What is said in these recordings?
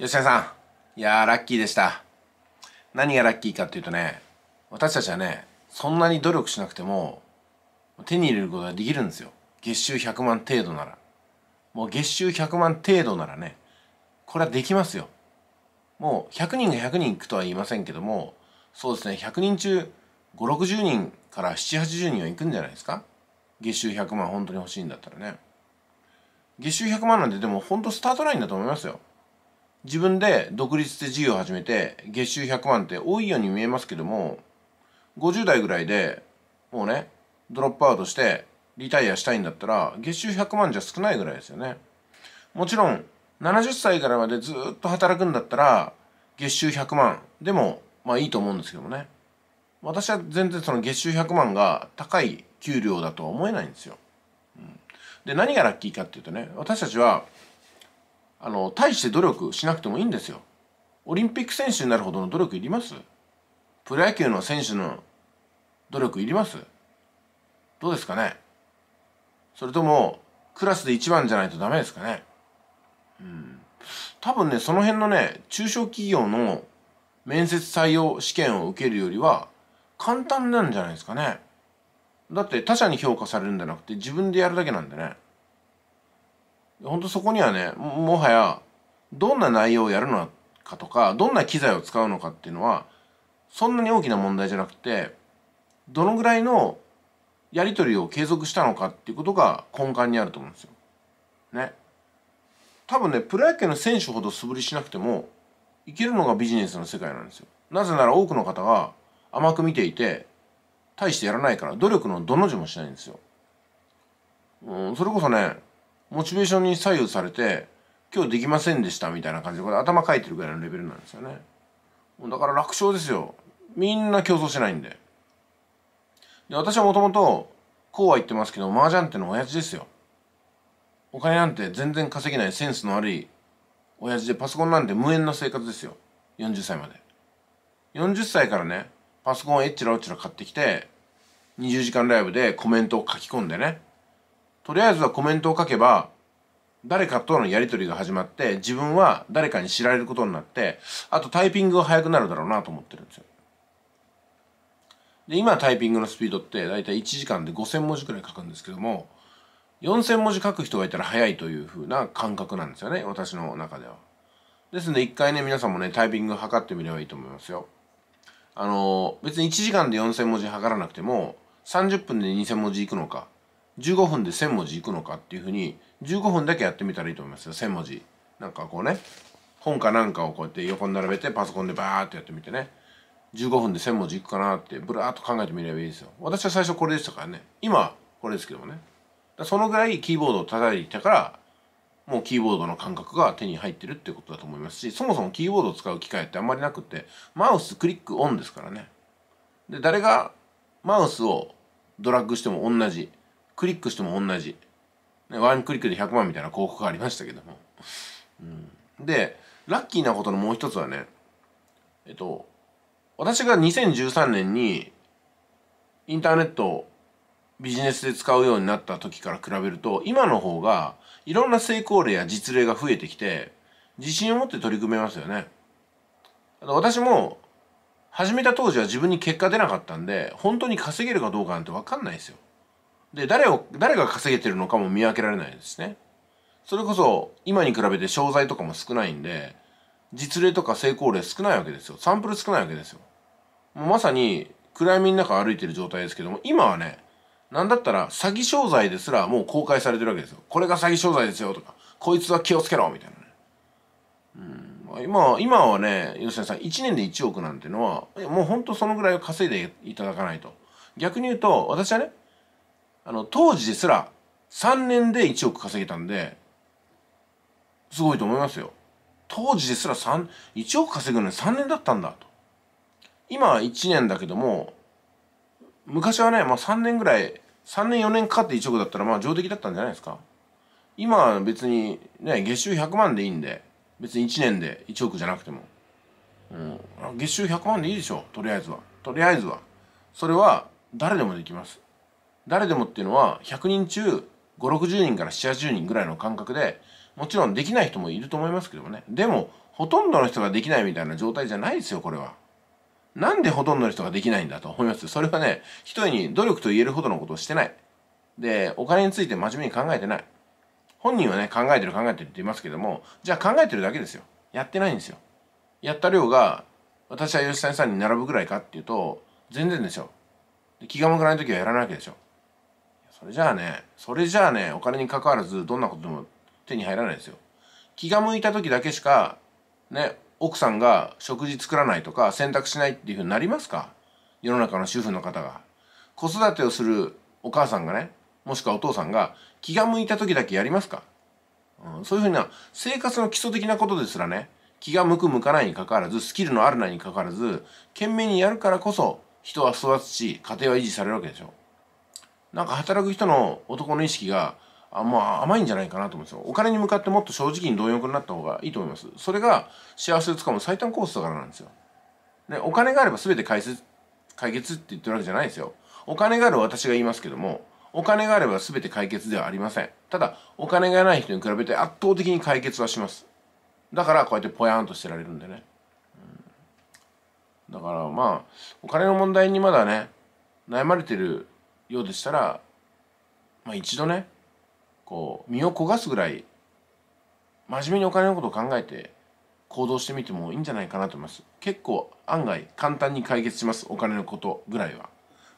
吉田さん。いやー、ラッキーでした。何がラッキーかっていうとね、私たちはね、そんなに努力しなくても、手に入れることができるんですよ。月収100万程度なら。もう月収100万程度ならね、これはできますよ。もう100人が100人いくとは言いませんけども、そうですね、100人中5、60人から7、80人は行くんじゃないですか月収100万本当に欲しいんだったらね。月収100万なんてでも本当スタートラインだと思いますよ。自分で独立で事業を始めて月収100万って多いように見えますけども50代ぐらいでもうねドロップアウトしてリタイアしたいんだったら月収100万じゃ少ないぐらいですよねもちろん70歳からまでずっと働くんだったら月収100万でもまあいいと思うんですけどもね私は全然その月収100万が高い給料だとは思えないんですよ、で何がラッキーかっていうとね私たちはあの大して努力しなくてもいいんですよオリンピック選手になるほどの努力いりますプロ野球の選手の努力いりますどうですかねそれともクラスで一番じゃないとダメですかねうん多分ねその辺のね中小企業の面接採用試験を受けるよりは簡単なんじゃないですかねだって他者に評価されるんじゃなくて自分でやるだけなんでね本当そこにはねもはやどんな内容をやるのかとかどんな機材を使うのかっていうのはそんなに大きな問題じゃなくてどのぐらいのやり取りを継続したのかっていうことが根幹にあると思うんですよ。ね。多分ねプロ野球の選手ほど素振りしなくてもいけるのがビジネスの世界なんですよ。なぜなら多くの方が甘く見ていて大してやらないから努力のどの字もしないんですよ。うん、それこそねモチベーションに左右されて今日できませんでしたみたいな感じでこれ頭書いてるぐらいのレベルなんですよねだから楽勝ですよみんな競争しないんでで私はもともとこうは言ってますけど麻雀っての親父ですよお金なんて全然稼げないセンスの悪い親父でパソコンなんて無縁な生活ですよ40歳まで40歳からねパソコンをえっちらおっちら買ってきて20時間ライブでコメントを書き込んでねとりあえずはコメントを書けば誰かとのやり取りが始まって自分は誰かに知られることになってあとタイピングが速くなるだろうなと思ってるんですよで今タイピングのスピードって大体1時間で5,000文字くらい書くんですけども4,000文字書く人がいたら早いというふうな感覚なんですよね私の中ではですので一回ね皆さんもねタイピング測ってみればいいと思いますよあの別に1時間で4,000文字測らなくても30分で2,000文字いくのか15分で1,000文字いくのかっていうふうに15分だけやってみたらいいと思いますよ1,000文字なんかこうね本かなんかをこうやって横に並べてパソコンでバーってやってみてね15分で1,000文字いくかなってブラーっと考えてみればいいですよ私は最初これでしたからね今これですけどもねそのぐらいキーボードを叩いてたからもうキーボードの感覚が手に入ってるってことだと思いますしそもそもキーボードを使う機会ってあんまりなくってマウスクリックオンですからねで誰がマウスをドラッグしても同じクリックしても同じ。ね、ワンクリックで100万みたいな広告がありましたけども。うん、で、ラッキーなことのもう一つはね、えっと、私が2013年にインターネットをビジネスで使うようになった時から比べると、今の方がいろんな成功例や実例が増えてきて、自信を持って取り組めますよね。私も始めた当時は自分に結果出なかったんで、本当に稼げるかどうかなんてわかんないですよ。で誰を誰が稼げてるのかも見分けられないですねそれこそ今に比べて商材とかも少ないんで実例とか成功例少ないわけですよサンプル少ないわけですよもうまさに暗闇の中歩いてる状態ですけども今はねなんだったら詐欺商材ですらもう公開されてるわけですよこれが詐欺商材ですよとかこいつは気をつけろみたいなねうん今今はね吉田さん1年で1億なんてのはもうほんとそのぐらいを稼いでいただかないと逆に言うと私はねあの、当時ですら3年で1億稼げたんで、すごいと思いますよ。当時ですら三1億稼ぐのに3年だったんだと。今は1年だけども、昔はね、まあ3年ぐらい、3年4年かかって1億だったらまあ上出来だったんじゃないですか。今は別にね、月収100万でいいんで、別に1年で1億じゃなくても。うん、月収100万でいいでしょ、とりあえずは。とりあえずは。それは誰でもできます。誰でもっていうのは100人中560人から780人ぐらいの感覚でもちろんできない人もいると思いますけどもねでもほとんどの人ができないみたいな状態じゃないですよこれは。なんでほとんどの人ができないんだと思いますそれはね一人に努力と言えるほどのことをしてないでお金について真面目に考えてない本人はね考えてる考えてるって言いますけどもじゃあ考えてるだけですよやってないんですよやった量が私は吉谷さんに並ぶぐらいかっていうと全然でしょ気が向かない時はやらないわけでしょそれじゃあね、それじゃあね、お金に関わらず、どんなことでも手に入らないですよ。気が向いた時だけしか、ね、奥さんが食事作らないとか、洗濯しないっていうふうになりますか世の中の主婦の方が。子育てをするお母さんがね、もしくはお父さんが、気が向いた時だけやりますか、うん、そういうふうな、生活の基礎的なことですらね、気が向く向かないにかかわらず、スキルのあるないにかかわらず、懸命にやるからこそ、人は育つし、家庭は維持されるわけでしょ。なんか働く人の男の意識が、あまあ、甘いんじゃないかなと思うんですよ。お金に向かってもっと正直に貪欲になった方がいいと思います。それが幸せをつかむ最短コースだからなんですよ。ね、お金があれば全て解決、解決って言ってるわけじゃないですよ。お金がある私が言いますけども、お金があれば全て解決ではありません。ただ、お金がない人に比べて圧倒的に解決はします。だから、こうやってぽやんとしてられるんでね。うん、だから、まあ、お金の問題にまだね、悩まれてるようでしたら、まあ、一度ねこう身を焦がすぐらい真面目にお金のことを考えて行動してみてもいいんじゃないかなと思います結構案外簡単に解決しますお金のことぐらいは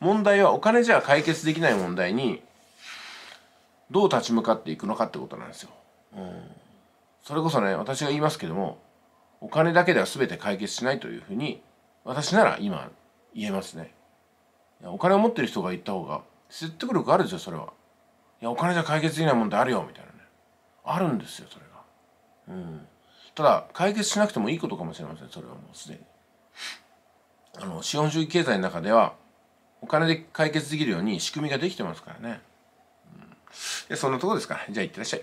問題はお金じゃ解決できない問題にどう立ち向かっていくのかってことなんですよ、うん、それこそね私が言いますけどもお金だけでは全て解決しないというふうに私なら今言えますねいやお金を持ってる人が言った方が説得力あるでしょそれはいやお金じゃ解決できない問題あるよみたいなねあるんですよそれがうんただ解決しなくてもいいことかもしれませんそれはもうすでにあの資本主義経済の中ではお金で解決できるように仕組みができてますからね、うん、でそんなとこですかじゃあいってらっしゃい